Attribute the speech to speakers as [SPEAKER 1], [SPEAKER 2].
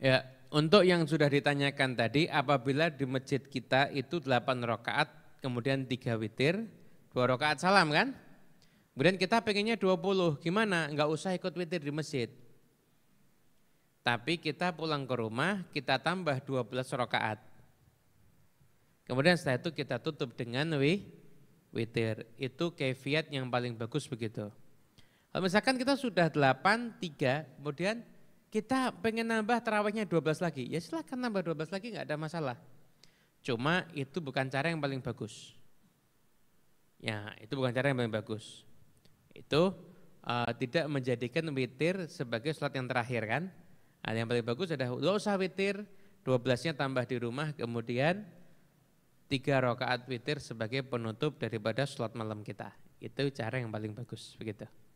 [SPEAKER 1] Ya, untuk yang sudah ditanyakan tadi, apabila di masjid kita itu 8 rokaat, kemudian tiga witir, dua rakaat salam kan? Kemudian kita pengennya 20, gimana? Enggak usah ikut witir di masjid. Tapi kita pulang ke rumah, kita tambah 12 rakaat. Kemudian setelah itu kita tutup dengan wi, witir. Itu kefiat yang paling bagus begitu. Kalau misalkan kita sudah 8, 3, kemudian kita pengen nambah terawihnya 12 lagi, ya silahkan nambah 12 lagi nggak ada masalah. Cuma itu bukan cara yang paling bagus. Ya itu bukan cara yang paling bagus. Itu uh, tidak menjadikan witir sebagai sholat yang terakhir kan. Nah, yang paling bagus adalah nggak usah witir, 12-nya tambah di rumah, kemudian tiga rakaat witir sebagai penutup daripada sholat malam kita. Itu cara yang paling bagus begitu.